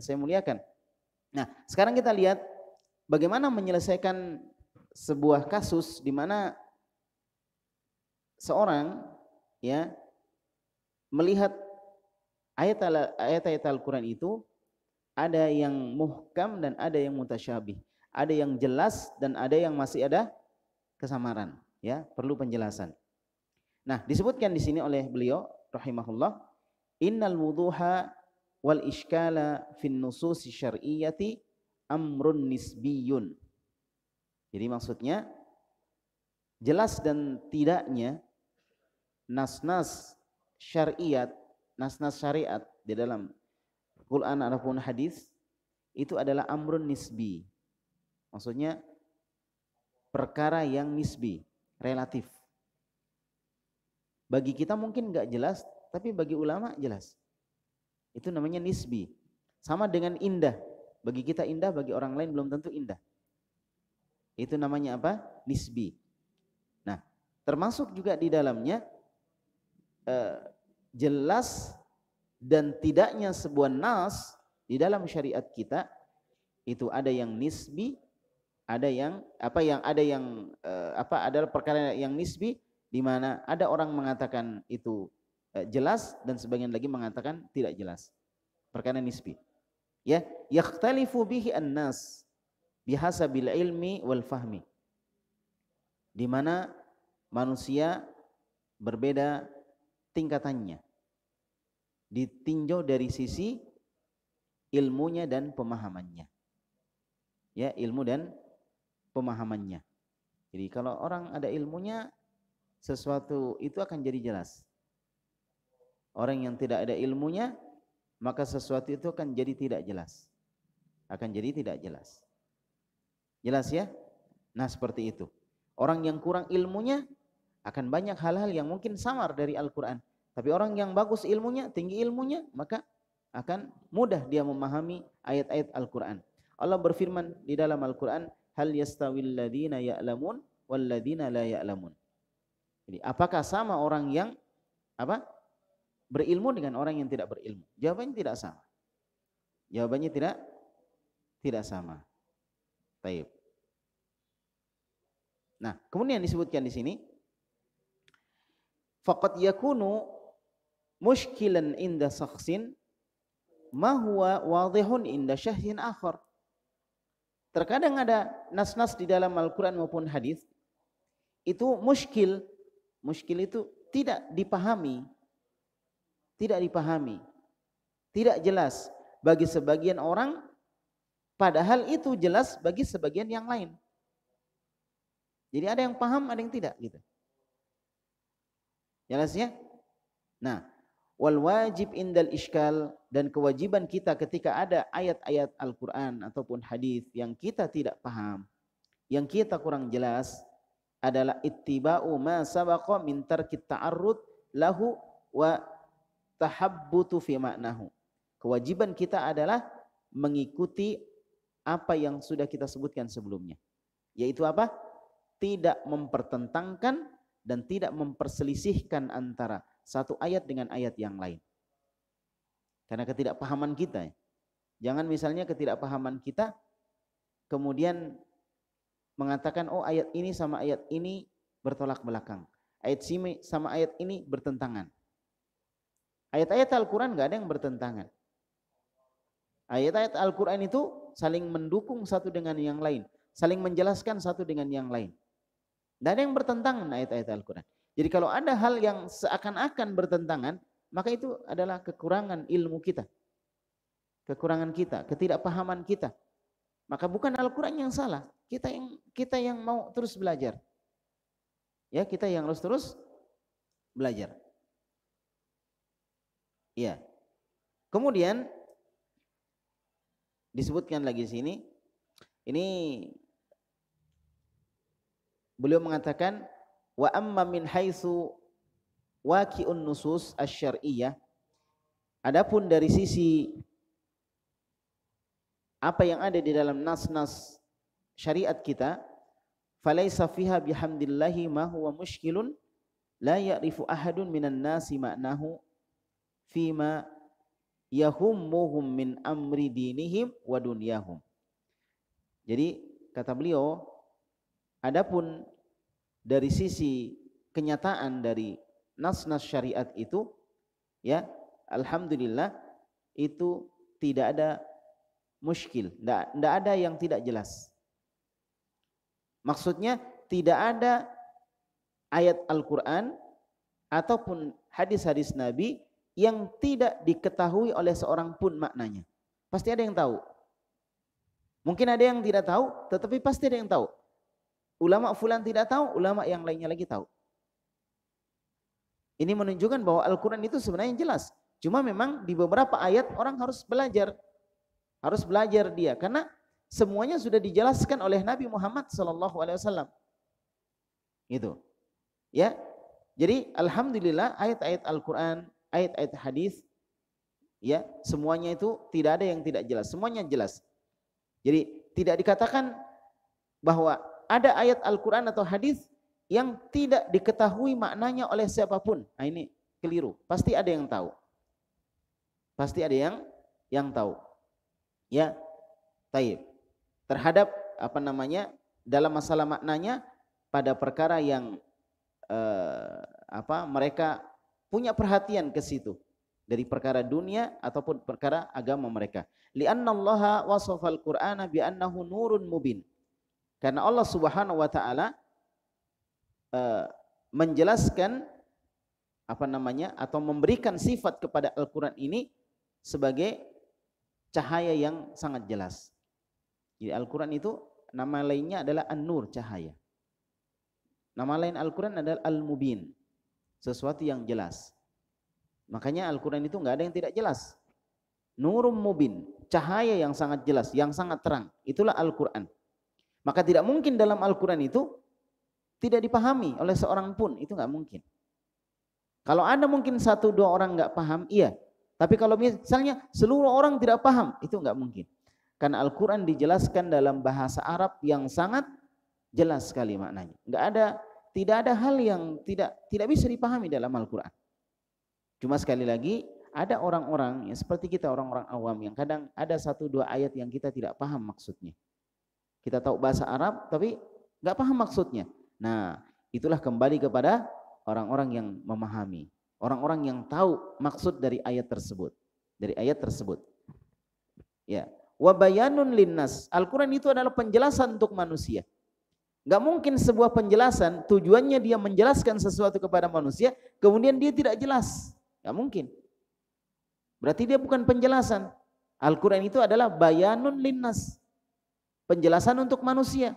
Saya muliakan. Nah, sekarang kita lihat bagaimana menyelesaikan sebuah kasus di mana seorang ya melihat ayat-ayat Al-Qur'an itu ada yang muhkam dan ada yang mutasyabih, ada yang jelas dan ada yang masih ada kesamaran, ya, perlu penjelasan. Nah, disebutkan di sini oleh beliau rahimahullah, innal wuduha wal iskala fin nusus syar'iyyati amrun nisbiyun. Jadi maksudnya jelas dan tidaknya nas-nas syariat, nas-nas syariat di dalam Quran ataupun hadis itu adalah amrun nisbi. Maksudnya perkara yang nisbi, relatif. Bagi kita mungkin nggak jelas, tapi bagi ulama jelas. Itu namanya nisbi. Sama dengan indah. Bagi kita indah, bagi orang lain belum tentu indah. Itu namanya apa? Nisbi. Nah, termasuk juga di dalamnya eh, jelas dan tidaknya sebuah nas di dalam syariat kita itu ada yang nisbi, ada yang apa yang ada yang eh, apa adalah perkara yang nisbi di mana ada orang mengatakan itu Eh, jelas dan sebagian lagi mengatakan tidak jelas. Perkara nisbi. Ya, yakhtalifu bihi an-nas bihasa bil ilmi wal fahmi. Di mana manusia berbeda tingkatannya. Ditinjau dari sisi ilmunya dan pemahamannya. Ya, ilmu dan pemahamannya. Jadi kalau orang ada ilmunya sesuatu itu akan jadi jelas orang yang tidak ada ilmunya maka sesuatu itu akan jadi tidak jelas akan jadi tidak jelas jelas ya nah seperti itu orang yang kurang ilmunya akan banyak hal-hal yang mungkin samar dari Al-Quran tapi orang yang bagus ilmunya tinggi ilmunya maka akan mudah dia memahami ayat-ayat Al-Quran Allah berfirman di dalam Al-Quran hal yastawil ladhina ya'lamun wal ladhina la ya'lamun jadi apakah sama orang yang apa berilmu dengan orang yang tidak berilmu? Jawabannya tidak sama. Jawabannya tidak tidak sama. Taib. Nah, kemudian disebutkan di sini faqad yakunu mushkilan inda shakhsin ma huwa wadhihun inda syahsin akhar. Terkadang ada nas-nas di dalam Al-Qur'an maupun hadis itu muskil. Muskil itu tidak dipahami tidak dipahami, tidak jelas bagi sebagian orang, padahal itu jelas bagi sebagian yang lain. Jadi ada yang paham, ada yang tidak gitu. Jelasnya, ya? Nah, wal wajib indal iskal dan kewajiban kita ketika ada ayat-ayat Al-Qur'an ataupun hadis yang kita tidak paham, yang kita kurang jelas adalah ittiba'u ma sabaqa min tarkit ta'arrud lahu wa tahabbutu fi maknahu. Kewajiban kita adalah mengikuti apa yang sudah kita sebutkan sebelumnya. Yaitu apa? Tidak mempertentangkan dan tidak memperselisihkan antara satu ayat dengan ayat yang lain. Karena ketidakpahaman kita. Ya. Jangan misalnya ketidakpahaman kita kemudian mengatakan oh ayat ini sama ayat ini bertolak belakang. Ayat sini sama ayat ini bertentangan. Ayat-ayat Al-Quran gak ada yang bertentangan. Ayat-ayat Al-Quran itu saling mendukung satu dengan yang lain. Saling menjelaskan satu dengan yang lain. Gak ada yang bertentangan ayat-ayat Al-Quran. Jadi kalau ada hal yang seakan-akan bertentangan, maka itu adalah kekurangan ilmu kita. Kekurangan kita, ketidakpahaman kita. Maka bukan Al-Quran yang salah. Kita yang kita yang mau terus belajar. Ya, kita yang harus terus belajar. Ya, Kemudian disebutkan lagi di sini ini beliau mengatakan wa amma min haitsu waqi'un nusus asy-syar'iyyah adapun dari sisi apa yang ada di dalam nas-nas syariat kita falaisa fiha bihamdillahi ma huwa mushkilun la ya'rifu ahadun minan nasi ma'nahu fima yahummuhum min amri dinihim wa dunyahum. Jadi kata beliau, adapun dari sisi kenyataan dari nas-nas syariat itu ya alhamdulillah itu tidak ada muskil, tidak ada yang tidak jelas. Maksudnya tidak ada ayat Al-Quran ataupun hadis-hadis Nabi yang tidak diketahui oleh seorang pun maknanya. Pasti ada yang tahu. Mungkin ada yang tidak tahu, tetapi pasti ada yang tahu. Ulama fulan tidak tahu, ulama yang lainnya lagi tahu. Ini menunjukkan bahwa Al-Quran itu sebenarnya jelas. Cuma memang di beberapa ayat orang harus belajar. Harus belajar dia. Karena semuanya sudah dijelaskan oleh Nabi Muhammad SAW. Gitu. Ya, jadi alhamdulillah ayat-ayat Al-Quran ayat-ayat hadis ya semuanya itu tidak ada yang tidak jelas semuanya jelas jadi tidak dikatakan bahwa ada ayat Al-Quran atau hadis yang tidak diketahui maknanya oleh siapapun nah, ini keliru pasti ada yang tahu pasti ada yang yang tahu ya taib terhadap apa namanya dalam masalah maknanya pada perkara yang eh, apa mereka punya perhatian ke situ dari perkara dunia ataupun perkara agama mereka. Li'annallaha wasafal Qur'ana bi'annahu nurun mubin. Karena Allah Subhanahu wa taala eh, menjelaskan apa namanya atau memberikan sifat kepada Al-Qur'an ini sebagai cahaya yang sangat jelas. Jadi Al-Qur'an itu nama lainnya adalah An-Nur, cahaya. Nama lain Al-Qur'an adalah Al-Mubin, sesuatu yang jelas. Makanya Al-Quran itu nggak ada yang tidak jelas. Nurum mubin, cahaya yang sangat jelas, yang sangat terang. Itulah Al-Quran. Maka tidak mungkin dalam Al-Quran itu tidak dipahami oleh seorang pun. Itu nggak mungkin. Kalau ada mungkin satu dua orang nggak paham, iya. Tapi kalau misalnya seluruh orang tidak paham, itu nggak mungkin. Karena Al-Quran dijelaskan dalam bahasa Arab yang sangat jelas sekali maknanya. Nggak ada tidak ada hal yang tidak tidak bisa dipahami dalam Al-Qur'an. Cuma sekali lagi ada orang-orang yang seperti kita orang-orang awam yang kadang ada satu dua ayat yang kita tidak paham maksudnya. Kita tahu bahasa Arab tapi nggak paham maksudnya. Nah, itulah kembali kepada orang-orang yang memahami, orang-orang yang tahu maksud dari ayat tersebut, dari ayat tersebut. Ya, wabayanun linnas. Al-Qur'an itu adalah penjelasan untuk manusia. Gak mungkin sebuah penjelasan tujuannya dia menjelaskan sesuatu kepada manusia, kemudian dia tidak jelas. Gak mungkin. Berarti dia bukan penjelasan. Al-Quran itu adalah bayanun linnas. Penjelasan untuk manusia.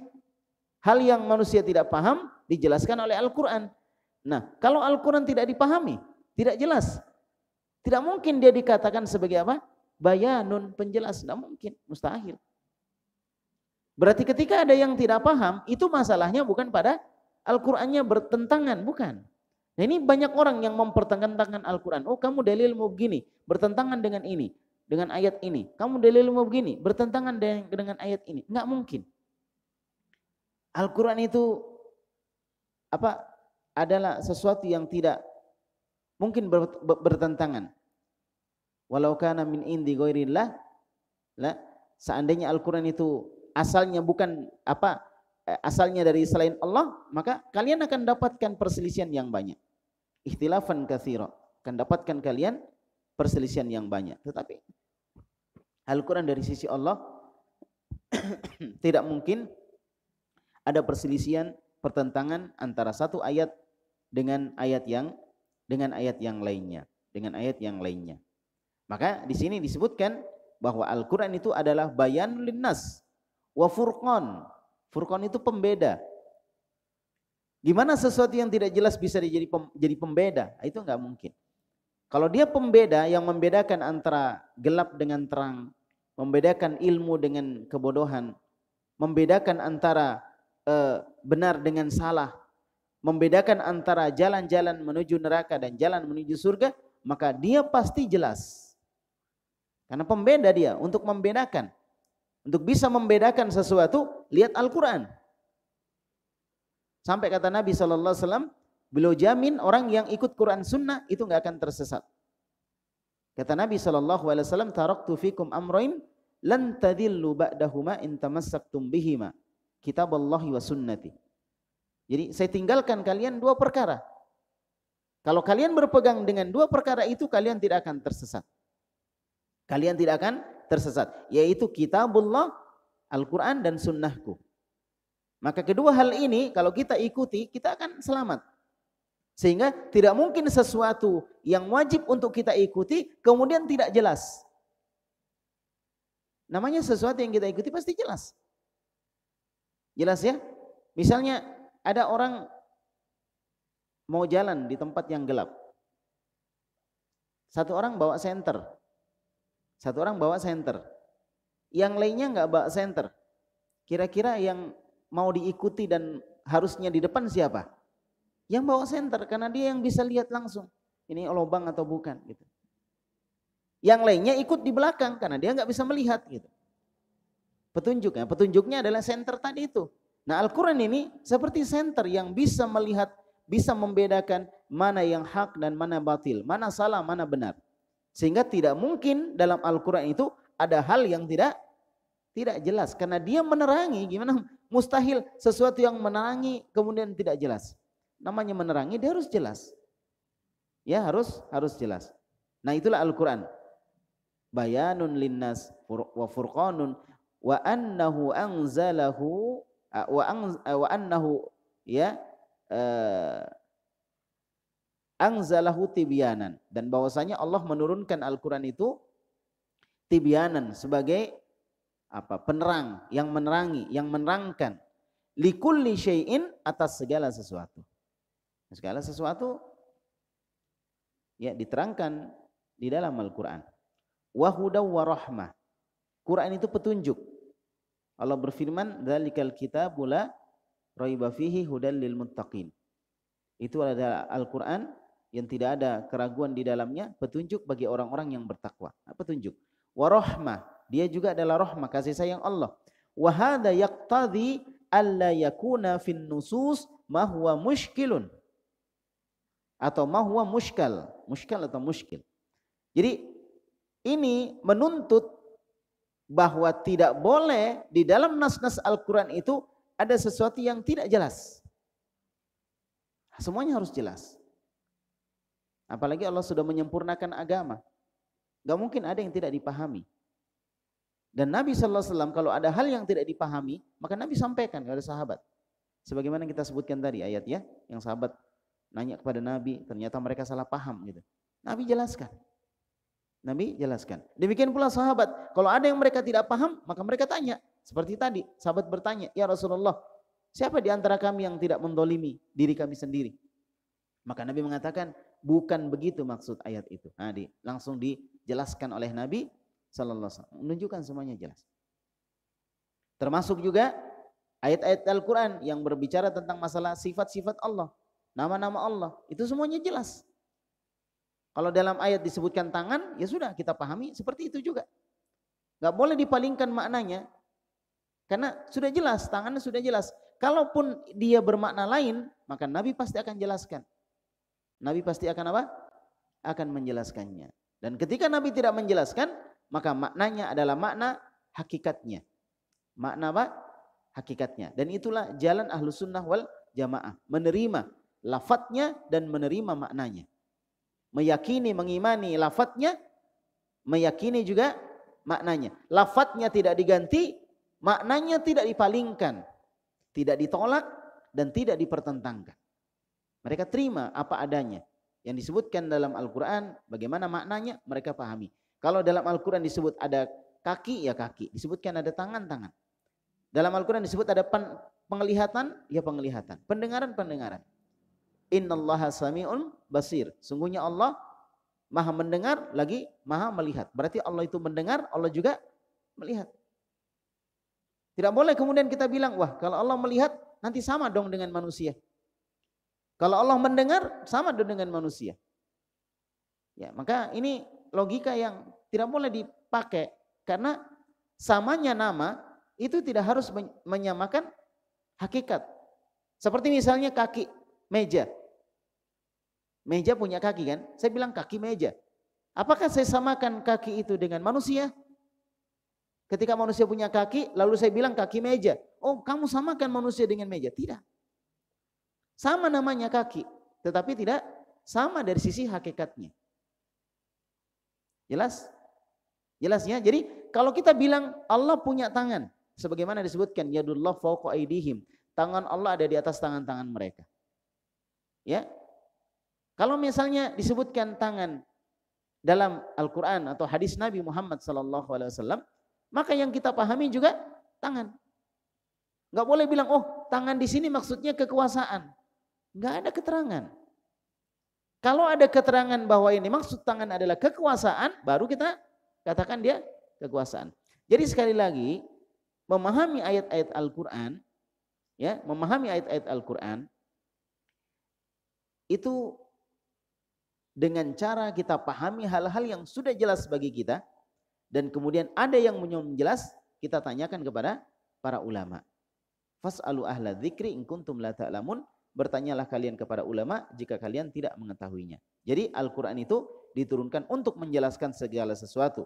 Hal yang manusia tidak paham dijelaskan oleh Al-Quran. Nah, kalau Al-Quran tidak dipahami, tidak jelas. Tidak mungkin dia dikatakan sebagai apa? Bayanun penjelas. Tidak mungkin, mustahil. Berarti ketika ada yang tidak paham, itu masalahnya bukan pada Al-Qur'annya bertentangan, bukan. Nah, ini banyak orang yang mempertentangkan Al-Qur'an. Oh, kamu dalilmu begini, bertentangan dengan ini, dengan ayat ini. Kamu dalilmu begini, bertentangan dengan, ayat ini. Enggak mungkin. Al-Qur'an itu apa? adalah sesuatu yang tidak mungkin bertentangan. Walau kana min indi ghairillah, la seandainya Al-Qur'an itu asalnya bukan apa eh, asalnya dari selain Allah, maka kalian akan dapatkan perselisihan yang banyak. Ikhtilafan kathira. Akan dapatkan kalian perselisihan yang banyak. Tetapi Al-Quran dari sisi Allah tidak mungkin ada perselisihan pertentangan antara satu ayat dengan ayat yang dengan ayat yang lainnya, dengan ayat yang lainnya. Maka di sini disebutkan bahwa Al-Qur'an itu adalah bayan linnas, Wa furqan. Furqan itu pembeda. Gimana sesuatu yang tidak jelas bisa jadi pem, jadi pembeda? Itu enggak mungkin. Kalau dia pembeda yang membedakan antara gelap dengan terang, membedakan ilmu dengan kebodohan, membedakan antara uh, benar dengan salah, membedakan antara jalan-jalan menuju neraka dan jalan menuju surga, maka dia pasti jelas. Karena pembeda dia untuk membedakan. Untuk bisa membedakan sesuatu, lihat Al-Quran. Sampai kata Nabi SAW, beliau jamin orang yang ikut Quran Sunnah itu nggak akan tersesat. Kata Nabi SAW, Taraktu fikum amroin lan tadillu ba'dahuma in tamassaktum bihima kitab Allah wa sunnati. Jadi saya tinggalkan kalian dua perkara. Kalau kalian berpegang dengan dua perkara itu kalian tidak akan tersesat. Kalian tidak akan tersesat, yaitu kitabullah, Al-Quran dan sunnahku. Maka kedua hal ini kalau kita ikuti, kita akan selamat. Sehingga tidak mungkin sesuatu yang wajib untuk kita ikuti kemudian tidak jelas. Namanya sesuatu yang kita ikuti pasti jelas. Jelas ya? Misalnya ada orang mau jalan di tempat yang gelap. Satu orang bawa senter. Satu orang bawa senter. Yang lainnya nggak bawa senter. Kira-kira yang mau diikuti dan harusnya di depan siapa? Yang bawa senter karena dia yang bisa lihat langsung. Ini lubang atau bukan gitu. Yang lainnya ikut di belakang karena dia nggak bisa melihat gitu. Petunjuknya, petunjuknya adalah senter tadi itu. Nah Al-Quran ini seperti senter yang bisa melihat, bisa membedakan mana yang hak dan mana batil, mana salah, mana benar. Sehingga tidak mungkin dalam Al-Quran itu ada hal yang tidak tidak jelas. Karena dia menerangi, gimana mustahil sesuatu yang menerangi kemudian tidak jelas. Namanya menerangi dia harus jelas. Ya harus harus jelas. Nah itulah Al-Quran. Bayanun linnas wa furqanun wa annahu anzalahu wa, anz, annahu ya eh, Angzalahu tibyanan. Dan bahwasanya Allah menurunkan Al-Quran itu tibyanan sebagai apa penerang yang menerangi yang menerangkan likulli syai'in atas segala sesuatu segala sesuatu ya diterangkan di dalam Al-Qur'an wahudaw wa rahmah Quran itu petunjuk Allah berfirman dzalikal kitabula raiba fihi lil muttaqin itu adalah Al-Qur'an yang tidak ada keraguan di dalamnya, petunjuk bagi orang-orang yang bertakwa. Petunjuk. Warohmah, dia juga adalah rohmah, kasih sayang Allah. Wahada yaktadi alla yakuna fin nusus mahwa mushkilun. Atau mahwa mushkal. Mushkal atau mushkil. Jadi ini menuntut bahwa tidak boleh di dalam nas-nas Al-Quran itu ada sesuatu yang tidak jelas. Semuanya harus jelas. Apalagi Allah sudah menyempurnakan agama. Gak mungkin ada yang tidak dipahami. Dan Nabi Alaihi Wasallam kalau ada hal yang tidak dipahami, maka Nabi sampaikan kepada sahabat. Sebagaimana kita sebutkan tadi ayat ya, yang sahabat nanya kepada Nabi, ternyata mereka salah paham gitu. Nabi jelaskan. Nabi jelaskan. Demikian pula sahabat, kalau ada yang mereka tidak paham, maka mereka tanya. Seperti tadi, sahabat bertanya, "Ya Rasulullah, siapa di antara kami yang tidak mendolimi diri kami sendiri?" Maka Nabi mengatakan, bukan begitu maksud ayat itu. Nah, di, langsung dijelaskan oleh Nabi sallallahu alaihi wasallam. Menunjukkan semuanya jelas. Termasuk juga ayat-ayat Al-Qur'an yang berbicara tentang masalah sifat-sifat Allah, nama-nama Allah. Itu semuanya jelas. Kalau dalam ayat disebutkan tangan, ya sudah kita pahami seperti itu juga. Gak boleh dipalingkan maknanya. Karena sudah jelas, tangannya sudah jelas. Kalaupun dia bermakna lain, maka Nabi pasti akan jelaskan. Nabi pasti akan apa? Akan menjelaskannya. Dan ketika Nabi tidak menjelaskan, maka maknanya adalah makna hakikatnya. Makna apa? Hakikatnya. Dan itulah jalan ahlu sunnah wal jamaah. Menerima lafadznya dan menerima maknanya. Meyakini, mengimani lafadznya, meyakini juga maknanya. Lafadznya tidak diganti, maknanya tidak dipalingkan. Tidak ditolak dan tidak dipertentangkan. Mereka terima apa adanya. Yang disebutkan dalam Al-Quran, bagaimana maknanya mereka pahami. Kalau dalam Al-Quran disebut ada kaki, ya kaki. Disebutkan ada tangan, tangan. Dalam Al-Quran disebut ada pen, penglihatan, ya penglihatan. Pendengaran, pendengaran. Inna Innallaha sami'un basir. Sungguhnya Allah maha mendengar lagi maha melihat. Berarti Allah itu mendengar, Allah juga melihat. Tidak boleh kemudian kita bilang, wah kalau Allah melihat nanti sama dong dengan manusia. Kalau Allah mendengar sama dengan manusia. Ya, maka ini logika yang tidak boleh dipakai karena samanya nama itu tidak harus menyamakan hakikat. Seperti misalnya kaki meja. Meja punya kaki kan? Saya bilang kaki meja. Apakah saya samakan kaki itu dengan manusia? Ketika manusia punya kaki, lalu saya bilang kaki meja. Oh, kamu samakan manusia dengan meja? Tidak. Sama namanya kaki, tetapi tidak sama dari sisi hakikatnya. Jelas? Jelasnya. Jadi kalau kita bilang Allah punya tangan, sebagaimana disebutkan yadullah fawqa aidihim, tangan Allah ada di atas tangan-tangan mereka. Ya. Kalau misalnya disebutkan tangan dalam Al-Qur'an atau hadis Nabi Muhammad saw, maka yang kita pahami juga tangan. Enggak boleh bilang oh, tangan di sini maksudnya kekuasaan. Nggak ada keterangan. Kalau ada keterangan bahwa ini maksud tangan adalah kekuasaan, baru kita katakan dia kekuasaan. Jadi sekali lagi, memahami ayat-ayat Al-Quran, ya, memahami ayat-ayat Al-Quran, itu dengan cara kita pahami hal-hal yang sudah jelas bagi kita dan kemudian ada yang jelas kita tanyakan kepada para ulama. Fas'alu ahla dzikri inkuntum kuntum la ta'lamun. Ta bertanyalah kalian kepada ulama jika kalian tidak mengetahuinya. Jadi Al-Qur'an itu diturunkan untuk menjelaskan segala sesuatu.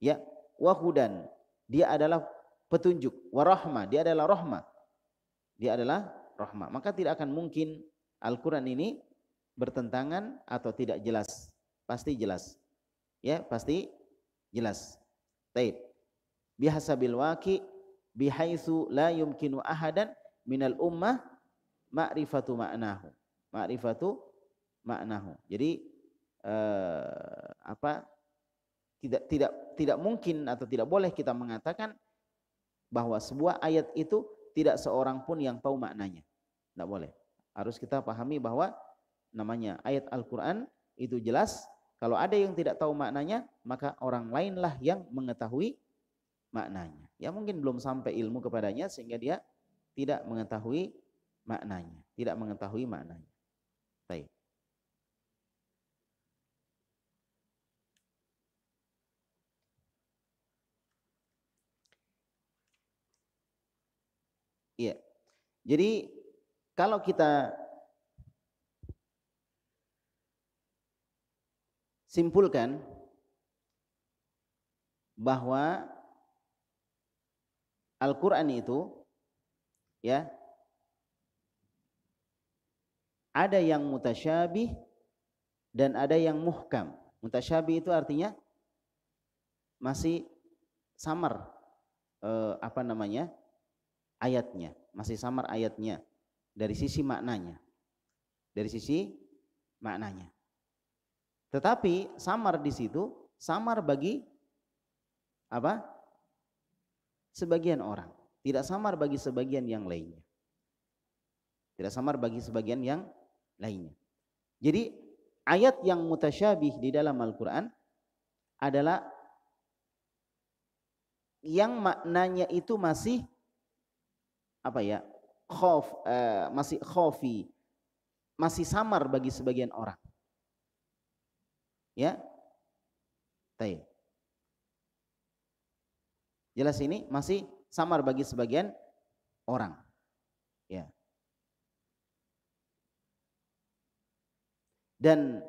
Ya, wahudan, dia adalah petunjuk, warahma dia adalah rahma, Dia adalah rahma. Maka tidak akan mungkin Al-Qur'an ini bertentangan atau tidak jelas. Pasti jelas. Ya, pasti jelas. Taib. Bihasabil waki bihaitsu la yumkinu ahadan minal ummah ma'rifatu ma'nahu. Ma'rifatu ma'nahu. Jadi eh, apa tidak tidak tidak mungkin atau tidak boleh kita mengatakan bahwa sebuah ayat itu tidak seorang pun yang tahu maknanya. Tidak boleh. Harus kita pahami bahwa namanya ayat Al-Quran itu jelas. Kalau ada yang tidak tahu maknanya, maka orang lainlah yang mengetahui maknanya. Ya mungkin belum sampai ilmu kepadanya sehingga dia tidak mengetahui maknanya, tidak mengetahui maknanya. Baik. Iya. Jadi kalau kita simpulkan bahwa Al-Qur'an itu ya ada yang mutasyabih dan ada yang muhkam. Mutasyabih itu artinya masih samar eh, apa namanya? ayatnya, masih samar ayatnya dari sisi maknanya. Dari sisi maknanya. Tetapi samar di situ samar bagi apa? sebagian orang, tidak samar bagi sebagian yang lainnya. Tidak samar bagi sebagian yang lainnya. Jadi ayat yang mutasyabih di dalam Al-Quran adalah yang maknanya itu masih apa ya khof uh, masih khofi masih samar bagi sebagian orang ya tay. jelas ini masih samar bagi sebagian orang dan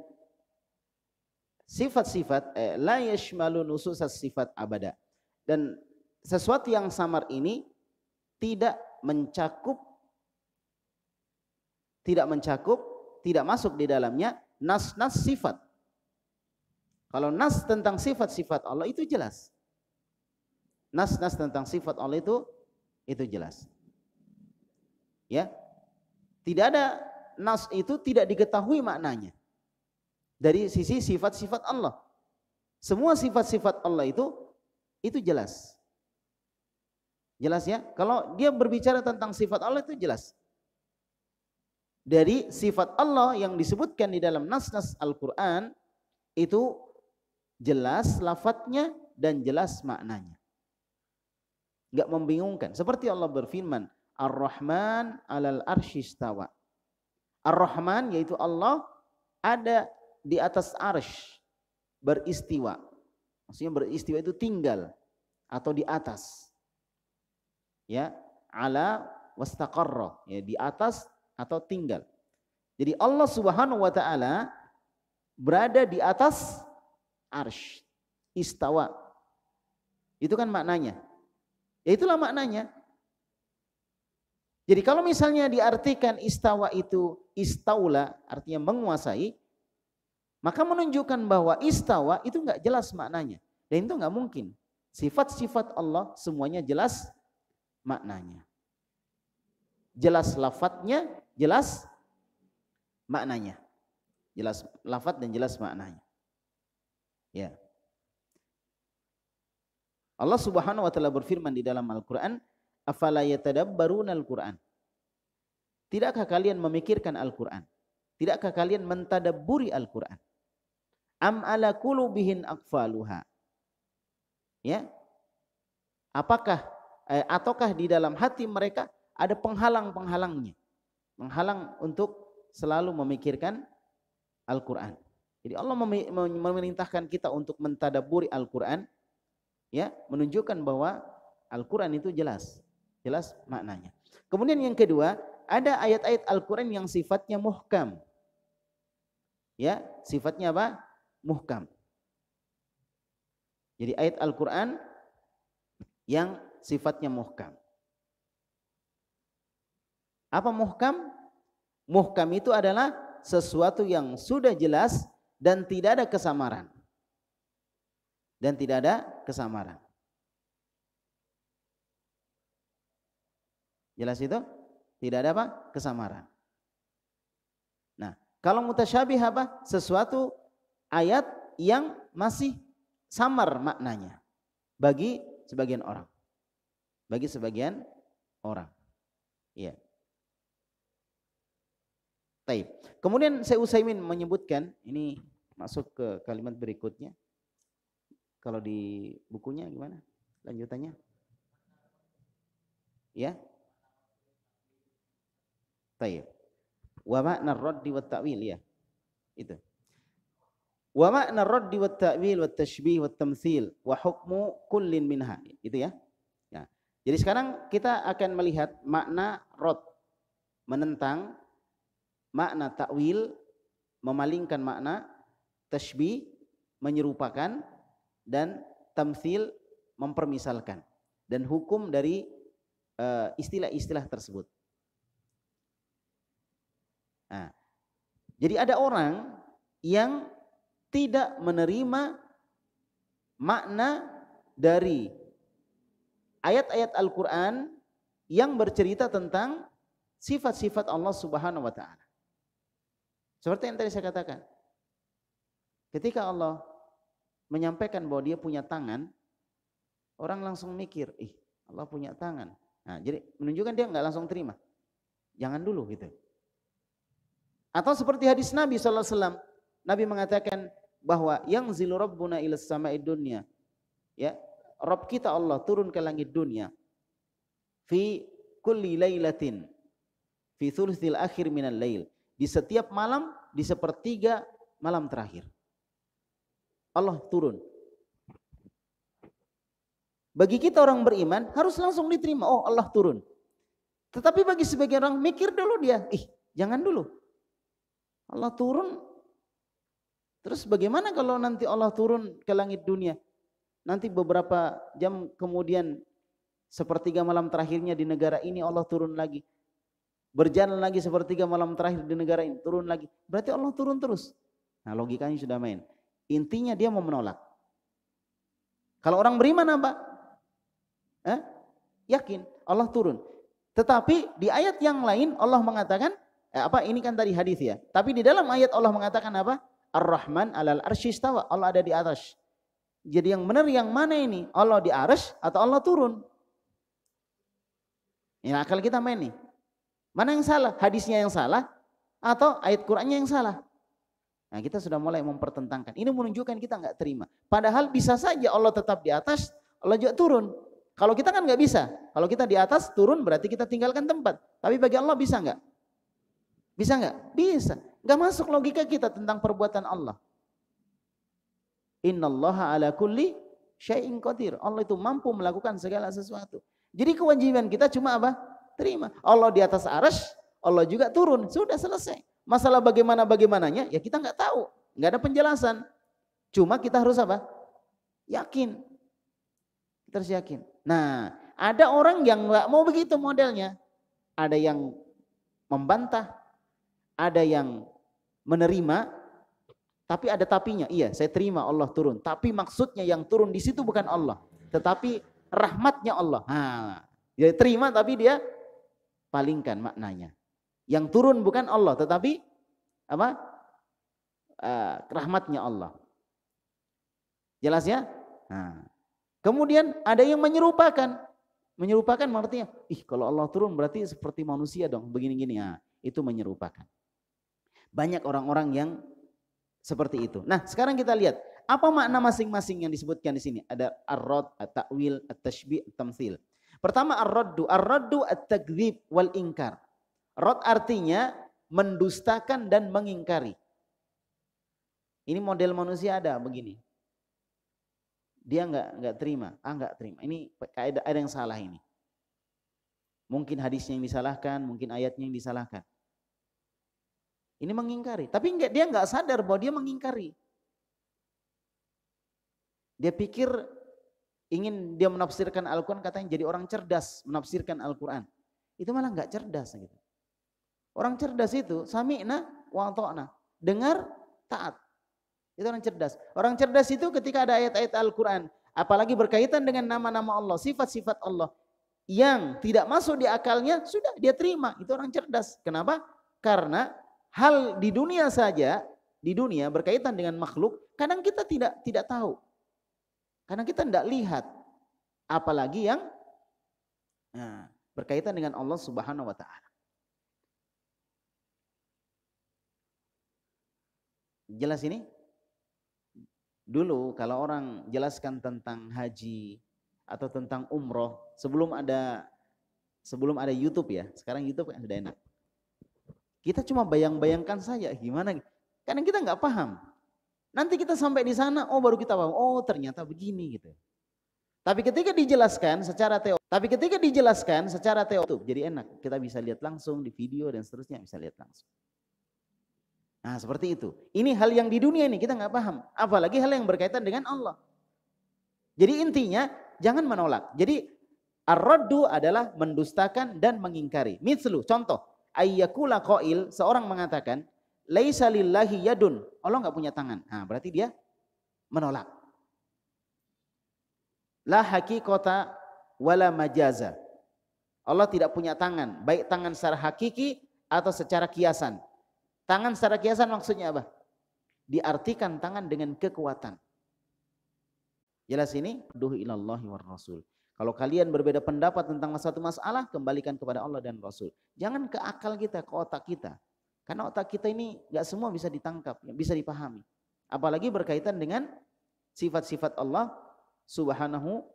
sifat-sifat eh, la yashmalu nusus sifat abada dan sesuatu yang samar ini tidak mencakup tidak mencakup tidak masuk di dalamnya nas-nas sifat kalau nas tentang sifat-sifat Allah itu jelas nas-nas tentang sifat Allah itu itu jelas ya tidak ada nas itu tidak diketahui maknanya dari sisi sifat-sifat Allah. Semua sifat-sifat Allah itu itu jelas. Jelas ya? Kalau dia berbicara tentang sifat Allah itu jelas. Dari sifat Allah yang disebutkan di dalam nas-nas Al-Qur'an itu jelas lafadznya dan jelas maknanya. Enggak membingungkan. Seperti Allah berfirman, Ar-Rahman alal istawa. Ar-Rahman yaitu Allah ada di atas arsh beristiwa. Maksudnya beristiwa itu tinggal atau di atas. Ya, ala wastaqarra, ya di atas atau tinggal. Jadi Allah Subhanahu wa taala berada di atas arsh, istawa. Itu kan maknanya. Ya itulah maknanya. Jadi kalau misalnya diartikan istawa itu istaula artinya menguasai, maka menunjukkan bahwa istawa itu nggak jelas maknanya. Dan itu nggak mungkin. Sifat-sifat Allah semuanya jelas maknanya. Jelas lafadznya, jelas maknanya. Jelas lafadz dan jelas maknanya. Ya. Allah Subhanahu wa taala berfirman di dalam Al-Qur'an, "Afala yatadabbaruna al-Qur'an?" Tidakkah kalian memikirkan Al-Qur'an? Tidakkah kalian mentadaburi Al-Qur'an? Am ala kulubihin akfaluha. Ya. Apakah eh, ataukah di dalam hati mereka ada penghalang-penghalangnya? Menghalang untuk selalu memikirkan Al-Qur'an. Jadi Allah memerintahkan kita untuk mentadaburi Al-Qur'an ya, menunjukkan bahwa Al-Qur'an itu jelas, jelas maknanya. Kemudian yang kedua, ada ayat-ayat Al-Qur'an yang sifatnya muhkam. Ya, sifatnya apa? muhkam. Jadi ayat Al-Quran yang sifatnya muhkam. Apa muhkam? Muhkam itu adalah sesuatu yang sudah jelas dan tidak ada kesamaran. Dan tidak ada kesamaran. Jelas itu? Tidak ada apa? Kesamaran. Nah, kalau mutasyabih apa? Sesuatu ayat yang masih samar maknanya bagi sebagian orang. Bagi sebagian orang. Iya. Taib. Kemudian saya Usaimin menyebutkan ini masuk ke kalimat berikutnya. Kalau di bukunya gimana? Lanjutannya? Ya. Taib. Wa makna raddi wa ta'wil ya. Itu. Wa makna raddi wa ta'wil wa tashbih wa tamthil wa hukmu kullin minha. Itu ya. ya. Jadi sekarang kita akan melihat makna rod menentang makna ta'wil memalingkan makna tashbih menyerupakan dan tamthil mempermisalkan dan hukum dari eh, istilah-istilah uh, tersebut. Nah, jadi ada orang yang tidak menerima makna dari ayat-ayat Al-Quran yang bercerita tentang sifat-sifat Allah Subhanahu wa Ta'ala. Seperti yang tadi saya katakan, ketika Allah menyampaikan bahwa dia punya tangan, orang langsung mikir, "Ih, Allah punya tangan." Nah, jadi menunjukkan dia nggak langsung terima. Jangan dulu gitu. Atau seperti hadis Nabi SAW, Nabi mengatakan, bahwa yang zilu rabbuna ilas sama'i dunya. Ya, Rob kita Allah turun ke langit dunia. Fi kulli lailatin fi thulthil akhir minal lail. Di setiap malam di sepertiga malam terakhir. Allah turun. Bagi kita orang beriman harus langsung diterima, oh Allah turun. Tetapi bagi sebagian orang mikir dulu dia, ih jangan dulu. Allah turun Terus bagaimana kalau nanti Allah turun ke langit dunia? Nanti beberapa jam kemudian sepertiga malam terakhirnya di negara ini Allah turun lagi. Berjalan lagi sepertiga malam terakhir di negara ini, turun lagi. Berarti Allah turun terus. Nah logikanya sudah main. Intinya dia mau menolak. Kalau orang beriman apa? Eh? Yakin Allah turun. Tetapi di ayat yang lain Allah mengatakan eh, apa ini kan tadi hadis ya. Tapi di dalam ayat Allah mengatakan apa? Ar-Rahman alal arsyistawa. Allah ada di atas. Jadi yang benar yang mana ini? Allah di arsy atau Allah turun? Ya akal kita main nih. Mana yang salah? Hadisnya yang salah atau ayat Qur'annya yang salah? Nah kita sudah mulai mempertentangkan. Ini menunjukkan kita nggak terima. Padahal bisa saja Allah tetap di atas, Allah juga turun. Kalau kita kan nggak bisa. Kalau kita di atas turun berarti kita tinggalkan tempat. Tapi bagi Allah bisa nggak? Bisa nggak? Bisa. Nggak masuk logika kita tentang perbuatan Allah. Inna Allah ala kulli syai'in qadir. Allah itu mampu melakukan segala sesuatu. Jadi kewajiban kita cuma apa? Terima. Allah di atas aras, Allah juga turun. Sudah selesai. Masalah bagaimana-bagaimananya, ya kita nggak tahu. Nggak ada penjelasan. Cuma kita harus apa? Yakin. Kita harus yakin. Nah, ada orang yang nggak mau begitu modelnya. Ada yang membantah, ada yang menerima tapi ada tapinya. Iya, saya terima Allah turun. Tapi maksudnya yang turun di situ bukan Allah, tetapi rahmatnya Allah. Ha. Jadi terima tapi dia palingkan maknanya. Yang turun bukan Allah, tetapi apa? Uh, rahmatnya Allah. Jelas ya? Nah. Kemudian ada yang menyerupakan. Menyerupakan artinya, ih kalau Allah turun berarti seperti manusia dong, begini-gini. Nah, itu menyerupakan. Banyak orang-orang yang seperti itu. Nah, sekarang kita lihat apa makna masing-masing yang disebutkan di sini? Ada arrod, at-ta'wil, at-tashbih, at-tamthil. Pertama arroddu, arroddu at-takdzib wal ingkar. Rod artinya mendustakan dan mengingkari. Ini model manusia ada begini. Dia nggak nggak terima, ah nggak terima. Ini ada, ada yang salah ini. Mungkin hadisnya yang disalahkan, mungkin ayatnya yang disalahkan. Ini mengingkari. Tapi enggak, dia nggak sadar bahwa dia mengingkari. Dia pikir ingin dia menafsirkan Al-Quran katanya jadi orang cerdas menafsirkan Al-Quran. Itu malah nggak cerdas gitu. Orang cerdas itu sami'na wa ta'na. Dengar, taat. Itu orang cerdas. Orang cerdas itu ketika ada ayat-ayat Al-Quran. Apalagi berkaitan dengan nama-nama Allah, sifat-sifat Allah. Yang tidak masuk di akalnya, sudah dia terima. Itu orang cerdas. Kenapa? Karena hal di dunia saja, di dunia berkaitan dengan makhluk, kadang kita tidak tidak tahu. Kadang kita tidak lihat apalagi yang nah, berkaitan dengan Allah Subhanahu wa taala. Jelas ini? Dulu kalau orang jelaskan tentang haji atau tentang umroh sebelum ada sebelum ada YouTube ya. Sekarang YouTube kan sudah enak. Kita cuma bayang-bayangkan saja gimana. karena kita nggak paham. Nanti kita sampai di sana, oh baru kita paham, oh ternyata begini gitu. Tapi ketika dijelaskan secara teori, tapi ketika dijelaskan secara teori, tuh, jadi enak. Kita bisa lihat langsung di video dan seterusnya bisa lihat langsung. Nah seperti itu. Ini hal yang di dunia ini kita nggak paham. Apalagi hal yang berkaitan dengan Allah. Jadi intinya jangan menolak. Jadi arrodu adalah mendustakan dan mengingkari. Mislu, contoh ayyakula qail seorang mengatakan laisa lillahi yadun Allah nggak punya tangan nah berarti dia menolak la kota wala majaza Allah tidak punya tangan baik tangan secara hakiki atau secara kiasan tangan secara kiasan maksudnya apa diartikan tangan dengan kekuatan jelas ini duh ilallahi war rasul kalau kalian berbeda pendapat tentang satu masalah, kembalikan kepada Allah dan Rasul. Jangan ke akal kita, ke otak kita. Karena otak kita ini gak semua bisa ditangkap, ya, bisa dipahami. Apalagi berkaitan dengan sifat-sifat Allah subhanahu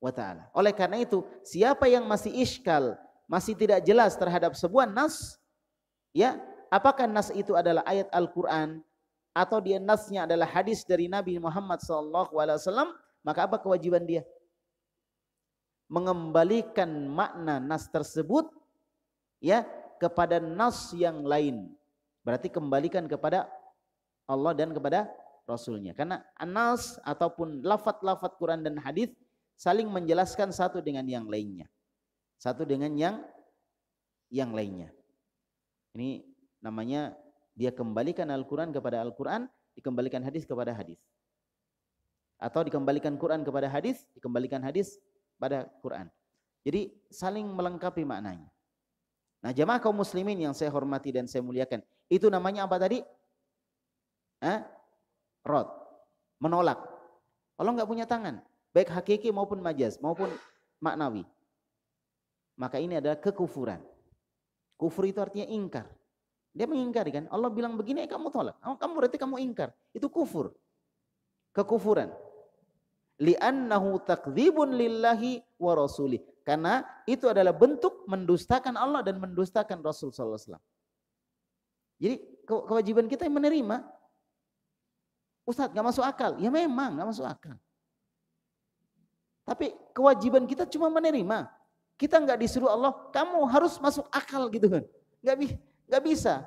wa ta'ala. Oleh karena itu, siapa yang masih iskal, masih tidak jelas terhadap sebuah nas, ya apakah nas itu adalah ayat Al-Quran, atau dia nasnya adalah hadis dari Nabi Muhammad SAW, maka apa kewajiban dia? mengembalikan makna nas tersebut ya kepada nas yang lain. Berarti kembalikan kepada Allah dan kepada Rasulnya. Karena nas ataupun lafat-lafat Quran dan hadis saling menjelaskan satu dengan yang lainnya. Satu dengan yang yang lainnya. Ini namanya dia kembalikan Al-Quran kepada Al-Quran, dikembalikan hadis kepada hadis. Atau dikembalikan Quran kepada hadis, dikembalikan hadis pada Quran. Jadi saling melengkapi maknanya. Nah jamaah kaum muslimin yang saya hormati dan saya muliakan. Itu namanya apa tadi? Eh? Rod. Menolak. Kalau nggak punya tangan. Baik hakiki maupun majaz. Maupun maknawi. Maka ini adalah kekufuran. Kufur itu artinya ingkar. Dia mengingkari kan. Allah bilang begini, eh, kamu tolak. Oh, kamu berarti kamu ingkar. Itu kufur. Kekufuran li'annahu takdzibun lillahi wa rasulih. Karena itu adalah bentuk mendustakan Allah dan mendustakan Rasul sallallahu alaihi wasallam. Jadi kewajiban kita yang menerima. Ustaz nggak masuk akal. Ya memang nggak masuk akal. Tapi kewajiban kita cuma menerima. Kita nggak disuruh Allah, kamu harus masuk akal gitu kan. Nggak, nggak bisa.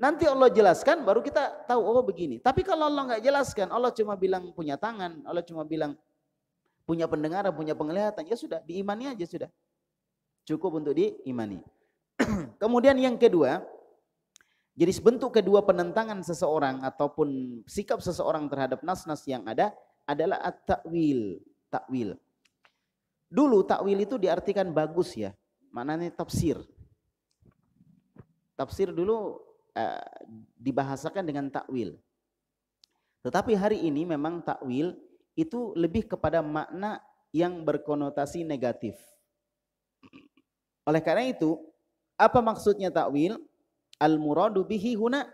Nanti Allah jelaskan baru kita tahu oh begini. Tapi kalau Allah nggak jelaskan, Allah cuma bilang punya tangan, Allah cuma bilang punya pendengar, punya penglihatan, ya sudah diimani aja sudah. Cukup untuk diimani. Kemudian yang kedua, jadi bentuk kedua penentangan seseorang ataupun sikap seseorang terhadap nas-nas yang ada adalah at-ta'wil, ta'wil. Dulu ta'wil itu diartikan bagus ya, maknanya tafsir. Tafsir dulu Eh, dibahasakan dengan takwil. Tetapi hari ini memang takwil itu lebih kepada makna yang berkonotasi negatif. Oleh karena itu, apa maksudnya takwil? Al-muradu bihi huna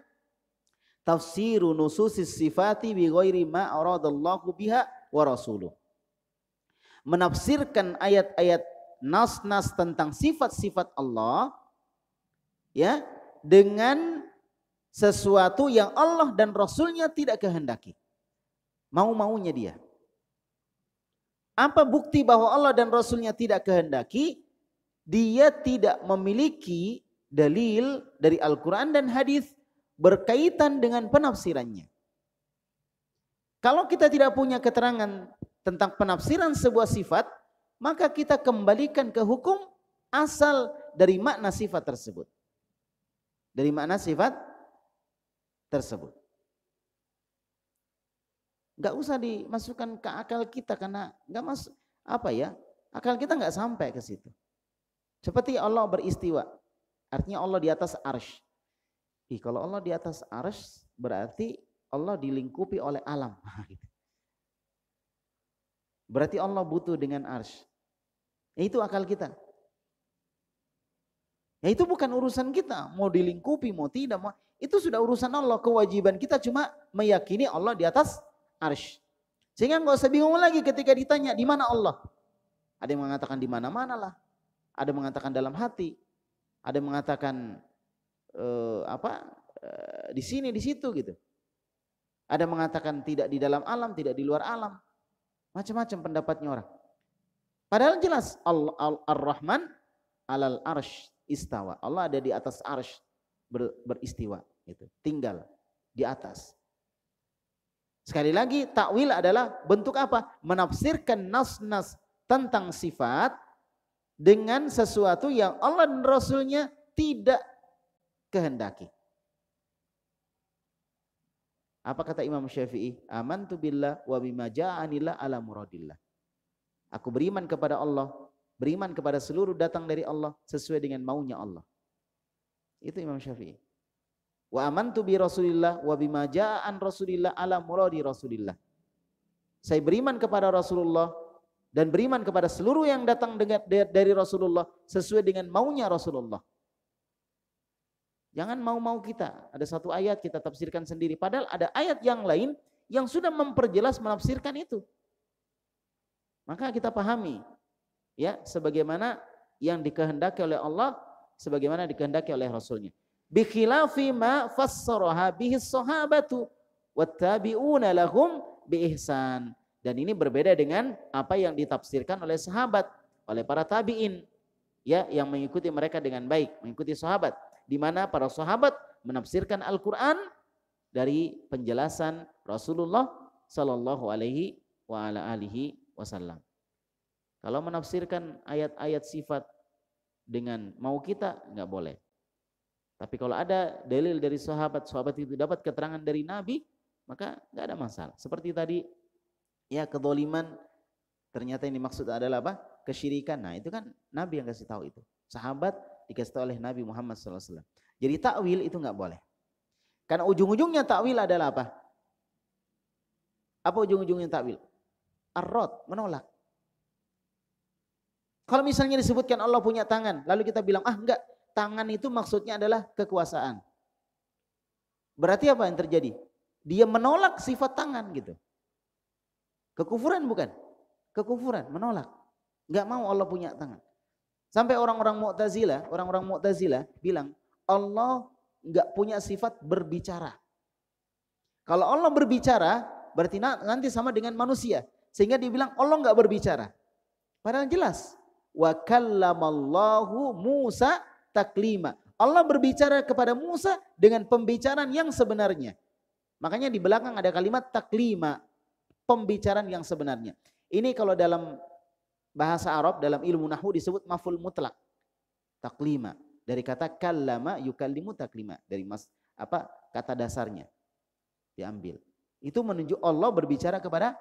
tafsiru nususis sifati bi ghairi ma aradallahu biha wa rasuluh. Menafsirkan ayat-ayat nas-nas tentang sifat-sifat Allah ya dengan sesuatu yang Allah dan Rasulnya tidak kehendaki. Mau-maunya dia. Apa bukti bahwa Allah dan Rasulnya tidak kehendaki? Dia tidak memiliki dalil dari Al-Quran dan hadis berkaitan dengan penafsirannya. Kalau kita tidak punya keterangan tentang penafsiran sebuah sifat, maka kita kembalikan ke hukum asal dari makna sifat tersebut. Dari makna sifat tersebut. Gak usah dimasukkan ke akal kita karena gak masuk apa ya akal kita gak sampai ke situ. Seperti Allah beristiwa, artinya Allah di atas arsh. Ih, kalau Allah di atas arsh berarti Allah dilingkupi oleh alam. Berarti Allah butuh dengan arsh. Ya itu akal kita. Ya itu bukan urusan kita. Mau dilingkupi, mau tidak. Mau... Itu sudah urusan Allah. Kewajiban kita cuma meyakini Allah di atas arsh. Sehingga nggak usah bingung lagi ketika ditanya di mana Allah. Ada yang mengatakan di mana-mana lah. Ada yang mengatakan dalam hati. Ada yang mengatakan uh, apa uh, di sini di situ gitu. Ada yang mengatakan tidak di dalam alam, tidak di luar alam. Macam-macam pendapatnya orang. Padahal jelas Allah Al-Rahman al alal arsh istawa. Allah ada di atas arsh ber, beristiwa itu Tinggal di atas. Sekali lagi takwil adalah bentuk apa? Menafsirkan nas-nas tentang sifat dengan sesuatu yang Allah dan Rasulnya tidak kehendaki. Apa kata Imam Syafi'i? tu billah wa bima ja'anillah ala muradillah. Aku beriman kepada Allah, beriman kepada seluruh datang dari Allah sesuai dengan maunya Allah. Itu Imam Syafi'i. Wa amantu bi Rasulillah wa bima ja'an Rasulillah ala muradi Rasulillah. Saya beriman kepada Rasulullah dan beriman kepada seluruh yang datang dengan dari Rasulullah sesuai dengan maunya Rasulullah. Jangan mau-mau kita. Ada satu ayat kita tafsirkan sendiri. Padahal ada ayat yang lain yang sudah memperjelas menafsirkan itu. Maka kita pahami ya sebagaimana yang dikehendaki oleh Allah sebagaimana dikehendaki oleh Rasulnya. Bikhilafi ma fassaraha bihi sahabatu wattabi'una lahum biihsan. Dan ini berbeda dengan apa yang ditafsirkan oleh sahabat, oleh para tabi'in ya yang mengikuti mereka dengan baik, mengikuti sahabat. Di mana para sahabat menafsirkan Al-Qur'an dari penjelasan Rasulullah sallallahu alaihi wa ala alihi wasallam. Kalau menafsirkan ayat-ayat sifat dengan mau kita nggak boleh. Tapi kalau ada dalil dari sahabat, sahabat itu dapat keterangan dari Nabi, maka nggak ada masalah. Seperti tadi, ya kedoliman ternyata ini maksud adalah apa? Kesyirikan. Nah itu kan Nabi yang kasih tahu itu. Sahabat dikasih tahu oleh Nabi Muhammad SAW. Jadi takwil itu nggak boleh. Karena ujung-ujungnya takwil adalah apa? Apa ujung-ujungnya takwil? Arrot, menolak. Kalau misalnya disebutkan Allah punya tangan, lalu kita bilang, ah enggak, tangan itu maksudnya adalah kekuasaan. Berarti apa yang terjadi? Dia menolak sifat tangan gitu. Kekufuran bukan? Kekufuran, menolak. Enggak mau Allah punya tangan. Sampai orang-orang Mu'tazila, orang-orang Mu'tazila bilang, Allah enggak punya sifat berbicara. Kalau Allah berbicara, berarti nanti sama dengan manusia. Sehingga dibilang Allah enggak berbicara. Padahal jelas, wa kallamallahu Musa taklima. Allah berbicara kepada Musa dengan pembicaraan yang sebenarnya. Makanya di belakang ada kalimat taklima, pembicaraan yang sebenarnya. Ini kalau dalam bahasa Arab dalam ilmu nahu disebut maful mutlak. Taklima dari kata kallama yukallimu taklima dari mas apa kata dasarnya diambil. Itu menunjuk Allah berbicara kepada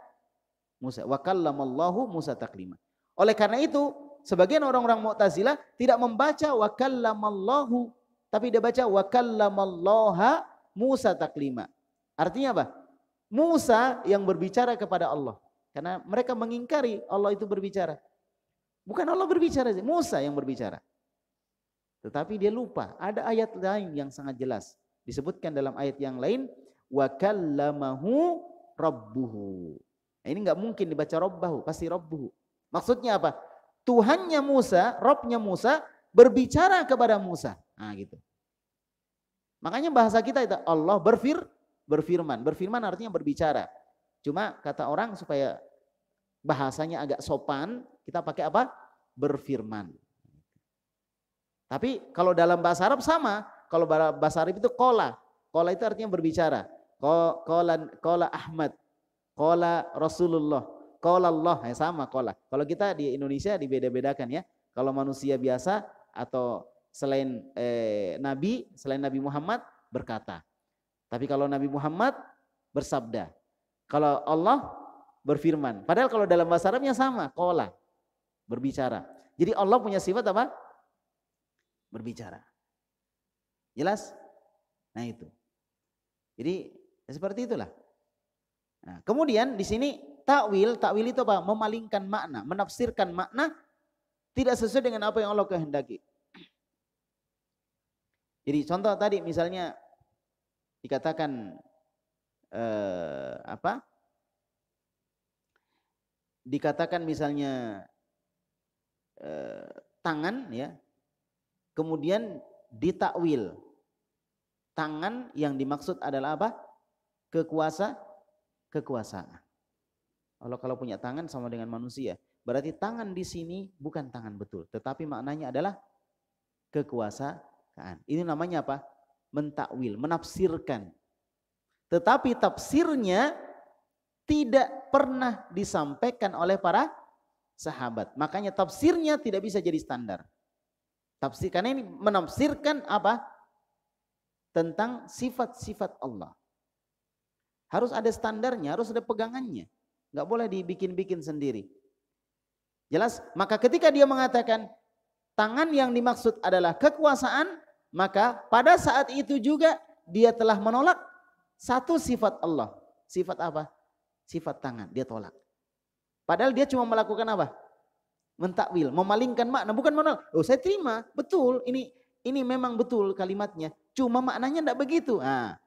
Musa. Wa kallamallahu Musa taklima. Oleh karena itu sebagian orang-orang Mu'tazilah tidak membaca wa kallamallahu tapi dia baca wa kallamallaha Musa taklima. Artinya apa? Musa yang berbicara kepada Allah. Karena mereka mengingkari Allah itu berbicara. Bukan Allah berbicara, Musa yang berbicara. Tetapi dia lupa, ada ayat lain yang sangat jelas. Disebutkan dalam ayat yang lain, wa kallamahu rabbuhu. Nah, ini nggak mungkin dibaca rabbahu, pasti rabbuhu. Maksudnya apa? Tuhannya Musa, Robnya Musa berbicara kepada Musa. Nah gitu. Makanya bahasa kita itu Allah berfir, berfirman. Berfirman artinya berbicara. Cuma kata orang supaya bahasanya agak sopan, kita pakai apa? Berfirman. Tapi kalau dalam bahasa Arab sama. Kalau bahasa Arab itu kola. Kola itu artinya berbicara. Kola, kola Ahmad. Kola Rasulullah. Qala Allah, ya sama qala. Kalau kita di Indonesia dibeda-bedakan ya. Kalau manusia biasa atau selain eh, nabi, selain Nabi Muhammad berkata. Tapi kalau Nabi Muhammad bersabda. Kalau Allah berfirman. Padahal kalau dalam bahasa Arabnya sama, qala. Berbicara. Jadi Allah punya sifat apa? Berbicara. Jelas? Nah itu. Jadi seperti itulah. Nah, kemudian di sini takwil, takwil itu apa? Memalingkan makna, menafsirkan makna tidak sesuai dengan apa yang Allah kehendaki. Jadi contoh tadi misalnya dikatakan eh, apa? Dikatakan misalnya eh, tangan ya. Kemudian ditakwil. Tangan yang dimaksud adalah apa? Kekuasa kekuasaan. Allah kalau punya tangan sama dengan manusia. Berarti tangan di sini bukan tangan betul, tetapi maknanya adalah kekuasaan. Ini namanya apa? Mentakwil, menafsirkan. Tetapi tafsirnya tidak pernah disampaikan oleh para sahabat. Makanya tafsirnya tidak bisa jadi standar. Tafsir karena ini menafsirkan apa? Tentang sifat-sifat Allah. Harus ada standarnya, harus ada pegangannya. Nggak boleh dibikin-bikin sendiri. Jelas? Maka ketika dia mengatakan tangan yang dimaksud adalah kekuasaan, maka pada saat itu juga dia telah menolak satu sifat Allah. Sifat apa? Sifat tangan, dia tolak. Padahal dia cuma melakukan apa? Mentakwil, memalingkan makna, bukan menolak. Oh, saya terima, betul, ini ini memang betul kalimatnya. Cuma maknanya tidak begitu. Nah,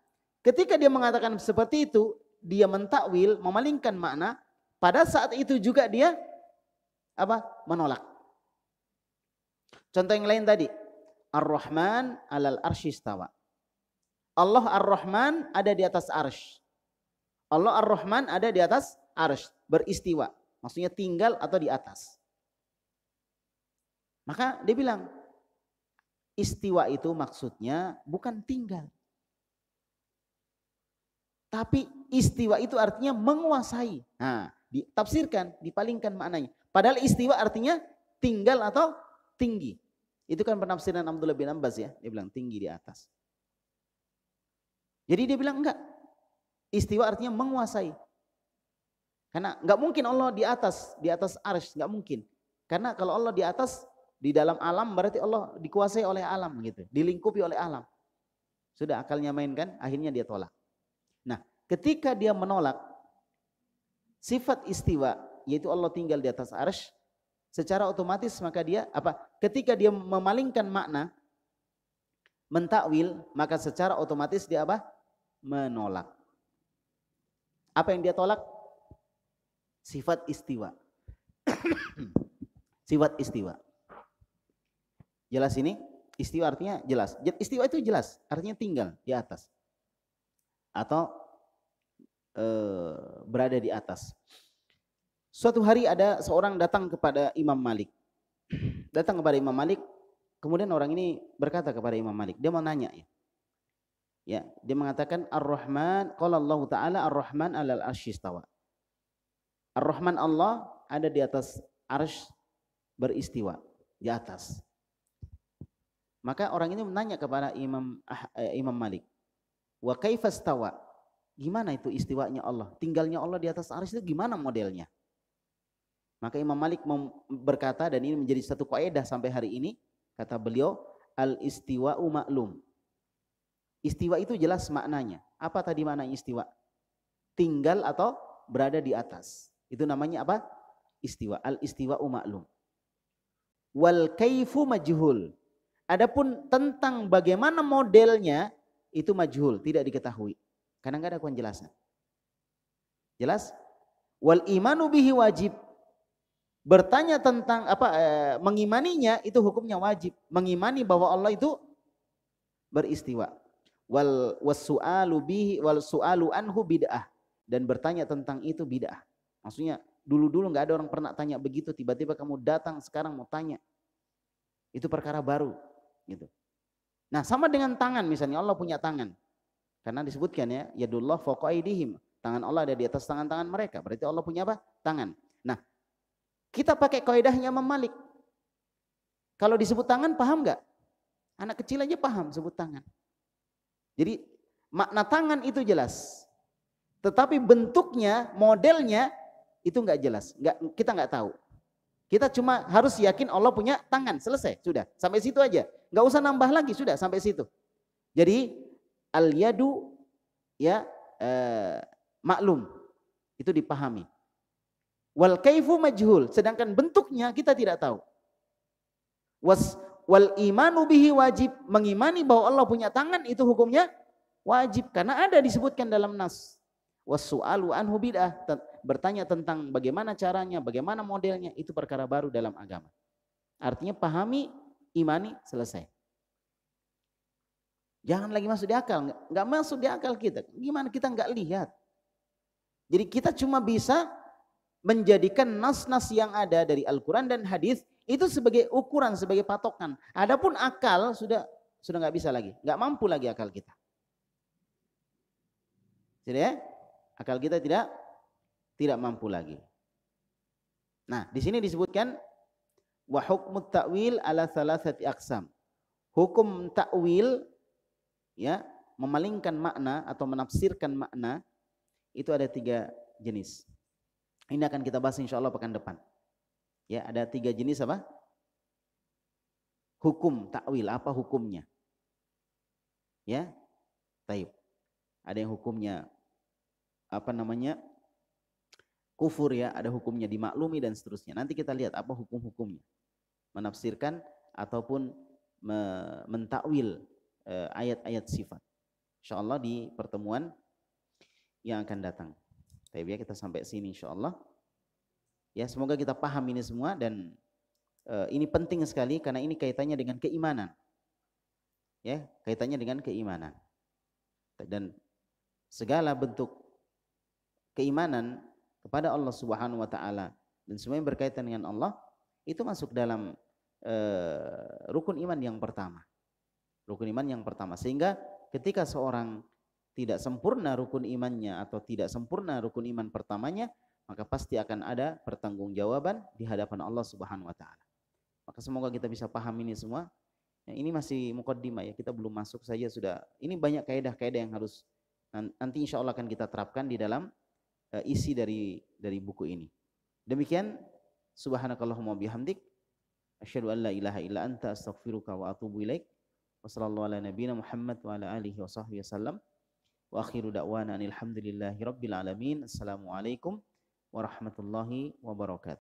Ketika dia mengatakan seperti itu, dia mentakwil, memalingkan makna, pada saat itu juga dia apa? menolak. Contoh yang lain tadi, Ar-Rahman alal arshistawa. Allah Ar-Rahman ada di atas arsh. Allah Ar-Rahman ada di atas arsh, beristiwa. Maksudnya tinggal atau di atas. Maka dia bilang, istiwa itu maksudnya bukan tinggal. Tapi istiwa itu artinya menguasai. Nah, ditafsirkan, dipalingkan maknanya. Padahal istiwa artinya tinggal atau tinggi. Itu kan penafsiran Abdullah bin Abbas ya. Dia bilang tinggi di atas. Jadi dia bilang enggak. Istiwa artinya menguasai. Karena enggak mungkin Allah di atas, di atas ars, enggak mungkin. Karena kalau Allah di atas, di dalam alam berarti Allah dikuasai oleh alam gitu, dilingkupi oleh alam. Sudah akalnya main kan? akhirnya dia tolak. Ketika dia menolak sifat istiwa, yaitu Allah tinggal di atas arsh, secara otomatis maka dia apa? Ketika dia memalingkan makna, mentakwil, maka secara otomatis dia apa? Menolak. Apa yang dia tolak? Sifat istiwa. sifat istiwa. Jelas ini? Istiwa artinya jelas. Istiwa itu jelas, artinya tinggal di atas. Atau Eh, berada di atas. Suatu hari ada seorang datang kepada Imam Malik. Datang kepada Imam Malik, kemudian orang ini berkata kepada Imam Malik, dia mau nanya ya. Ya, dia mengatakan Ar-Rahman, qala Allah Ta'ala Ar-Rahman 'alal arsyistawa. Ar-Rahman Allah ada di atas arsy beristiwa, di atas. Maka orang ini menanya kepada Imam ah, eh, Imam Malik, "Wa kaifa Gimana itu istiwanya Allah? Tinggalnya Allah di atas aris itu gimana modelnya? Maka Imam Malik berkata dan ini menjadi satu kaidah sampai hari ini, kata beliau, al istiwa'u maklum. Istiwa itu jelas maknanya. Apa tadi mana istiwa? Tinggal atau berada di atas. Itu namanya apa? Istiwa. Al istiwa maklum. Wal kaifu majhul. Adapun tentang bagaimana modelnya itu majhul, tidak diketahui. Karena nggak ada penjelasan. Jelas? Wal imanu bihi wajib. Bertanya tentang apa e, mengimaninya itu hukumnya wajib. Mengimani bahwa Allah itu beristiwa. Wal wasu'alu bihi wal su'alu anhu bid'ah dan bertanya tentang itu bid'ah. Maksudnya dulu-dulu nggak ada orang pernah tanya begitu, tiba-tiba kamu datang sekarang mau tanya. Itu perkara baru gitu. Nah, sama dengan tangan misalnya Allah punya tangan. Karena disebutkan ya, yadullah fokoidihim. Tangan Allah ada di atas tangan-tangan mereka. Berarti Allah punya apa? Tangan. Nah, kita pakai kaidahnya memalik Kalau disebut tangan paham nggak? Anak kecil aja paham sebut tangan. Jadi makna tangan itu jelas. Tetapi bentuknya, modelnya itu nggak jelas. Nggak, kita nggak tahu. Kita cuma harus yakin Allah punya tangan. Selesai, sudah. Sampai situ aja. Nggak usah nambah lagi, sudah sampai situ. Jadi al yadu ya eh, maklum itu dipahami wal kaifu majhul sedangkan bentuknya kita tidak tahu was wal imanu bihi wajib mengimani bahwa Allah punya tangan itu hukumnya wajib karena ada disebutkan dalam nas sualu anhu bid'ah bertanya tentang bagaimana caranya bagaimana modelnya itu perkara baru dalam agama artinya pahami imani selesai Jangan lagi masuk di akal, nggak masuk di akal kita. Gimana kita nggak lihat? Jadi kita cuma bisa menjadikan nas-nas yang ada dari Al-Quran dan hadis itu sebagai ukuran, sebagai patokan. Adapun akal sudah sudah nggak bisa lagi, nggak mampu lagi akal kita. Jadi ya, akal kita tidak tidak mampu lagi. Nah, di sini disebutkan wa hukmut ta'wil ala thalathati aqsam. Hukum takwil ya memalingkan makna atau menafsirkan makna itu ada tiga jenis. Ini akan kita bahas insya Allah pekan depan. Ya ada tiga jenis apa? Hukum takwil apa hukumnya? Ya, taib. Ada yang hukumnya apa namanya kufur ya, ada hukumnya dimaklumi dan seterusnya. Nanti kita lihat apa hukum-hukumnya. Menafsirkan ataupun mentakwil Eh, ayat-ayat sifat. Insya Allah di pertemuan yang akan datang. Tapi ya kita sampai sini insya Allah. Ya semoga kita paham ini semua dan uh, ini penting sekali karena ini kaitannya dengan keimanan. Ya kaitannya dengan keimanan. Dan segala bentuk keimanan kepada Allah Subhanahu wa taala dan semua yang berkaitan dengan Allah itu masuk dalam uh, rukun iman yang pertama. Rukun iman yang pertama. Sehingga ketika seorang tidak sempurna rukun imannya atau tidak sempurna rukun iman pertamanya, maka pasti akan ada pertanggungjawaban di hadapan Allah Subhanahu wa taala. Maka semoga kita bisa paham ini semua. Ya, ini masih mukaddimah ya, kita belum masuk saja sudah. Ini banyak kaidah-kaidah yang harus nanti insya Allah akan kita terapkan di dalam uh, isi dari dari buku ini. Demikian subhanakallahumma bihamdik asyhadu an la ilaha illa anta astaghfiruka wa atubu ilaika Wassallallahu ala nabiyina Muhammad wa ala alihi wa sahbihi wasallam. Wa akhiru da'wana alhamdulillahi rabbil alamin. Assalamualaikum warahmatullahi wabarakatuh.